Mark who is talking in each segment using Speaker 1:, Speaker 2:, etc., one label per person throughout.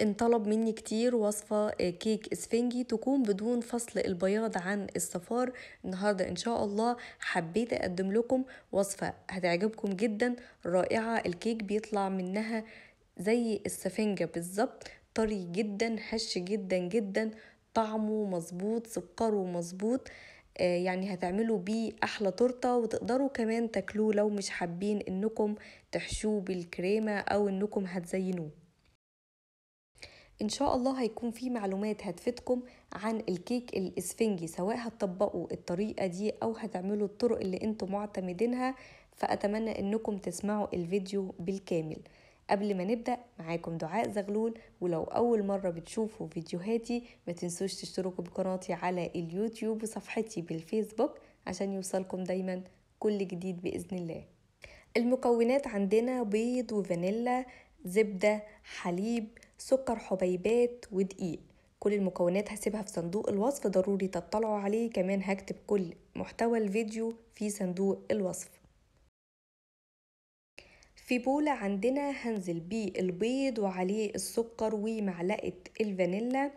Speaker 1: انطلب مني كتير وصفة آه، كيك اسفنجي تكون بدون فصل البياض عن الصفار النهاردة ان شاء الله حبيت اقدم لكم وصفة هتعجبكم جدا رائعة الكيك بيطلع منها زي السفنجة بالظبط طري جدا هش جدا جدا طعمه مظبوط سكره مظبوط آه، يعني هتعملوا بيه احلى تورته وتقدروا كمان تاكلوه لو مش حابين انكم تحشوه بالكريمه او انكم هتزينوه ان شاء الله هيكون في معلومات هتفيدكم عن الكيك الاسفنجي سواء هتطبقوا الطريقه دي او هتعملوا الطرق اللي انتم معتمدينها فاتمنى انكم تسمعوا الفيديو بالكامل قبل ما نبدا معاكم دعاء زغلول ولو اول مره بتشوفوا فيديوهاتي ما تنسوش تشتركوا بقناتي على اليوتيوب وصفحتي بالفيسبوك عشان يوصلكم دايما كل جديد باذن الله المكونات عندنا بيض وفانيلا زبده حليب سكر حبيبات ودقيق كل المكونات هسيبها في صندوق الوصف ضروري تطلعوا عليه كمان هكتب كل محتوى الفيديو في صندوق الوصف في بولة عندنا هنزل بيه البيض وعليه السكر ومعلقة الفانيلا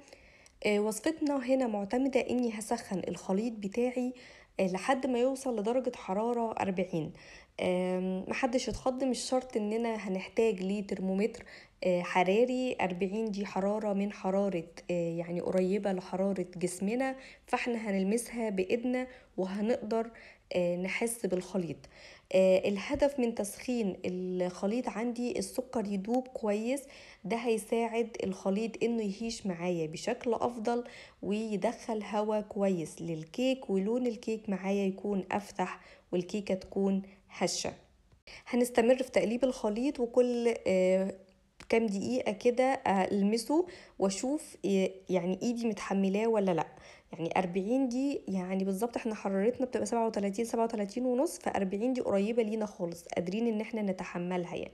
Speaker 1: آه، وصفتنا هنا معتمدة اني هسخن الخليط بتاعي آه، لحد ما يوصل لدرجة حرارة 40 محدش يتخض مش شرط اننا هنحتاج ليه ترمومتر آه، حراري 40 دي حرارة من حرارة آه، يعني قريبة لحرارة جسمنا فاحنا هنلمسها بإيدنا وهنقدر آه، نحس بالخليط الهدف من تسخين الخليط عندي السكر يدوب كويس ده هيساعد الخليط انه يهيش معايا بشكل افضل ويدخل هواء كويس للكيك ولون الكيك معايا يكون افتح والكيكه تكون هشة هنستمر في تقليب الخليط وكل آه، كام دقيقة كده ألمسه وأشوف آه، يعني إيدي متحملاه ولا لأ يعني 40 دي يعني بالظبط احنا حرارتنا بتبقى 37 37 ونص ف 40 دي قريبة لينا خالص قادرين ان احنا نتحملها يعني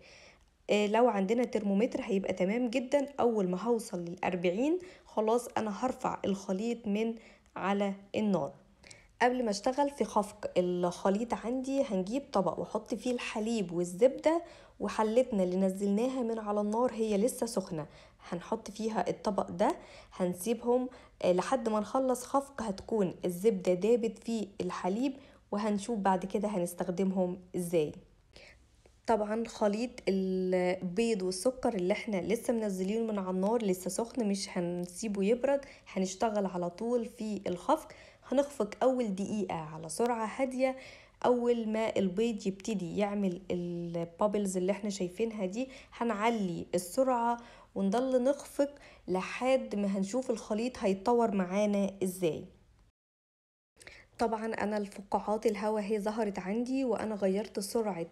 Speaker 1: آه، لو عندنا ترمومتر هيبقى تمام جدا اول ما هوصل لل 40 خلاص انا هرفع الخليط من على النار قبل ما اشتغل في خفق الخليط عندي هنجيب طبق واحط فيه الحليب والزبده وحلتنا اللي نزلناها من على النار هي لسه سخنه هنحط فيها الطبق ده هنسيبهم آه، لحد ما نخلص خفق هتكون الزبده دابت في الحليب وهنشوف بعد كده هنستخدمهم ازاي طبعا خليط البيض والسكر اللي احنا لسه منزلينه من على النار لسه سخن مش هنسيبه يبرد هنشتغل على طول في الخفق هنخفق أول دقيقة على سرعة هادية أول ما البيض يبتدي يعمل البابلز اللي احنا شايفينها دي هنعلي السرعة ونضل نخفق لحد ما هنشوف الخليط هيتطور معانا ازاي طبعا انا الفقاعات الهواء هي ظهرت عندي وانا غيرت سرعة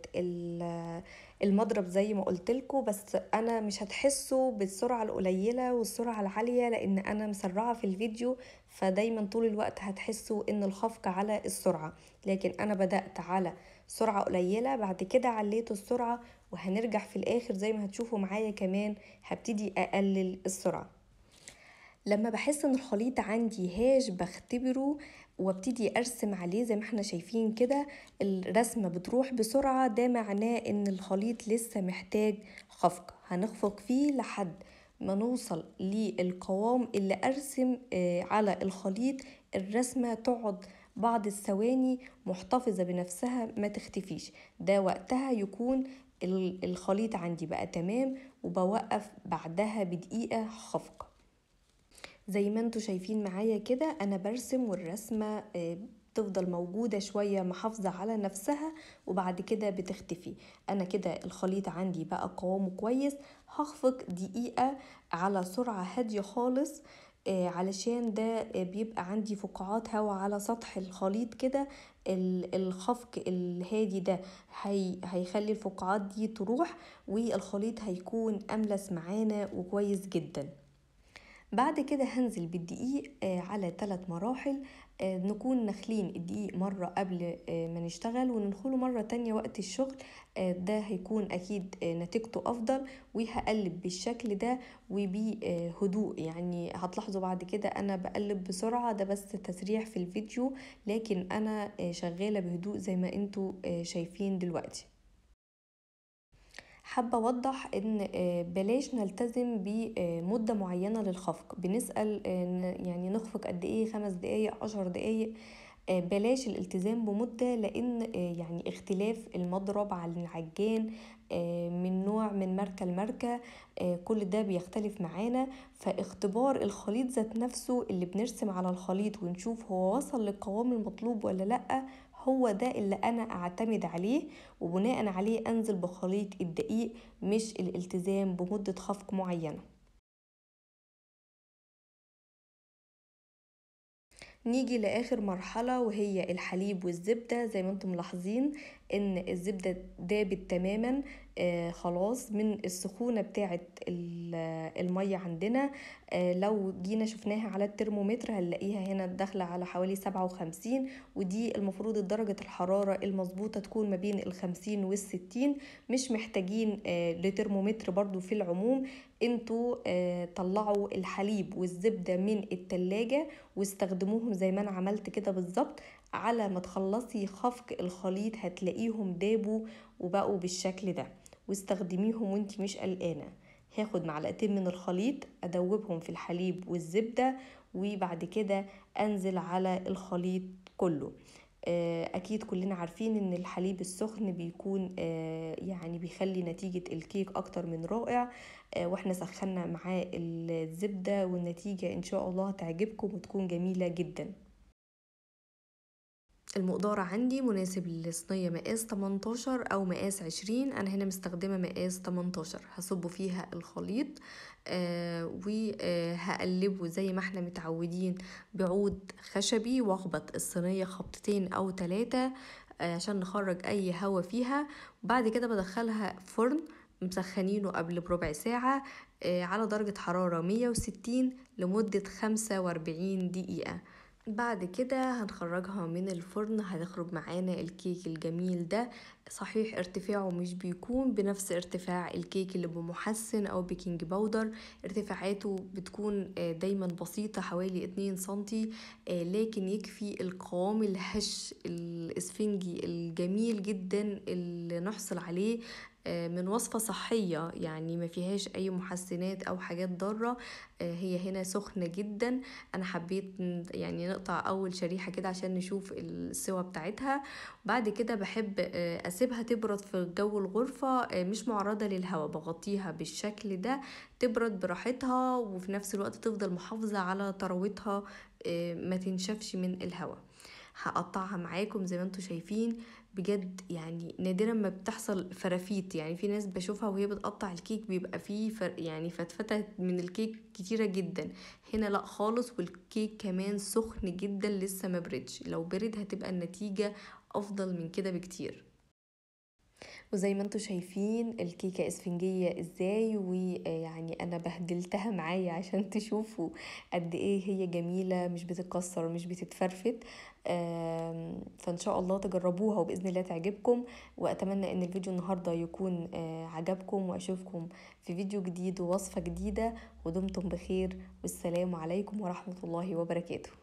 Speaker 1: المضرب زي ما قلت لكم بس انا مش هتحسوا بالسرعه القليله والسرعه العاليه لان انا مسرعه في الفيديو فدايما طول الوقت هتحسوا ان الخفق على السرعه لكن انا بدات على سرعه قليله بعد كده عليت السرعه وهنرجع في الاخر زي ما هتشوفوا معايا كمان هبتدي اقلل السرعه لما بحس ان الخليط عندي هاش بختبره وابتدي ارسم عليه زي ما احنا شايفين كده الرسمه بتروح بسرعه ده معناه ان الخليط لسه محتاج خفق هنخفق فيه لحد ما نوصل للقوام اللي ارسم آه، على الخليط الرسمه تقعد بعض الثواني محتفظة بنفسها ما تختفيش ده وقتها يكون الخليط عندي بقى تمام وبوقف بعدها بدقيقة خفق زي ما انتوا شايفين معايا كده انا برسم والرسمه آه، تفضل موجودة شوية محافظة على نفسها وبعد كده بتختفي أنا كده الخليط عندي بقى قوامه كويس هخفق دقيقة على سرعة هادية خالص آه، علشان ده بيبقى عندي فقاعات هواء على سطح الخليط كده الخفق الهادي ده هي هيخلي الفقاعات دي تروح والخليط هيكون أملس معانا وكويس جداً بعد كده هنزل بالدقيق آه، على ثلاث مراحل آه، نكون نخلين الدقيق مرة قبل آه، ما نشتغل وننخله مرة تانية وقت الشغل ده هيكون أكيد نتيجته أفضل وهقلب بالشكل ده وبهدوء يعني هتلاحظوا بعد كده أنا بقلب بسرعة ده بس تسريح في الفيديو لكن أنا شغالة بهدوء زي ما انتوا شايفين دلوقتي حابه اوضح ان آه، بلاش نلتزم بمده معينه للخفق بنسال آه، يعني نخفق قد ايه خمس دقائق عشر دقائق آه، بلاش الالتزام بمدة لأن يعني اختلاف المضرب على العجان من نوع من ماركة لماركة كل ده بيختلف معانا فاختبار الخليط ذات نفسه اللي بنرسم على الخليط ونشوف هو وصل للقوام المطلوب ولا لأ هو ده اللي انا اعتمد عليه وبناء عليه انزل بخليط الدقيق مش الالتزام بمدة خفق معينة نيجي لاخر مرحله وهي الحليب والزبده زي ما انتم ملاحظين ان الزبده دابت تماما آه، خلاص من السخونة بتاعة المية عندنا آه، لو جينا شفناها على الترمومتر هنلاقيها هنا داخلة على حوالي سبعة وخمسين ودي المفروض درجة الحرارة المظبوطة تكون ما بين الخمسين والستين مش محتاجين آه، لترمومتر برضو في العموم انتوا طلعوا الحليب والزبدة من التلاجة واستخدموهم زي ما انا عملت كده بالظبط على ما تخلصي خفق الخليط هتلاقيهم دابوا وبقوا بالشكل ده واستخدميهم وانت مش قلقانه هاخد معلقتين من الخليط ادوبهم في الحليب والزبده وبعد كده انزل على الخليط كله آه، اكيد كلنا عارفين ان الحليب السخن بيكون آه، يعني بيخلي نتيجه الكيك اكتر من رائع آه، واحنا سخنا معاه الزبده والنتيجه ان شاء الله هتعجبكم وتكون جميله جدا المقدار عندي مناسب للصينية مقاس 18 أو مقاس 20 أنا هنا مستخدمة مقاس 18 هصب فيها الخليط آه وهقلبه آه، زي ما احنا متعودين بعود خشبي واخبط الصينية خبطتين أو ثلاثة آه عشان نخرج أي هوا فيها بعد كده بدخلها فرن مسخنينه قبل بربع ساعة آه على درجة حرارة 160 لمدة 45 دقيقة بعد كده هنخرجها من الفرن هيخرج معانا الكيك الجميل ده صحيح ارتفاعه مش بيكون بنفس ارتفاع الكيك اللي بمحسن او بيكنج باودر ارتفاعاته بتكون آه، دايما بسيطة حوالي 2 سنتي آه، لكن يكفي القوام الهش الاسفنجي الجميل جدا اللي نحصل عليه آه، من وصفة صحية يعني ما فيهاش أي محسنات أو حاجات ضارة آه، هي هنا سخنة جدا أنا حبيت يعني نقطع أول شريحة كده عشان نشوف السوا بتاعتها بعد كده بحب آه، أسيبها تبرد في جو الغرفة مش معرضة للهواء بغطيها بالشكل ده تبرد براحتها وفي نفس الوقت تفضل محافظة على طراوتها ما تنشفش من الهواء هقطعها معاكم زي ما انتم شايفين بجد يعني نادرا ما بتحصل فرافيت يعني في ناس بشوفها وهي بتقطع الكيك بيبقى فيه فر يعني فتفتة من الكيك كتيرة جدا هنا لا خالص والكيك كمان سخن جدا لسه ما بردش لو برد هتبقى النتيجة افضل من كده بكتير وزي ما انتم شايفين الكيكة اسفنجية ازاي ويعني انا بهدلتها معايا عشان تشوفوا قد ايه هي جميلة مش بتتكسر مش بتتفرفت فان شاء الله تجربوها وباذن الله تعجبكم واتمنى ان الفيديو النهاردة يكون آه، عجبكم واشوفكم في فيديو جديد ووصفة جديدة ودمتم بخير والسلام عليكم ورحمة الله وبركاته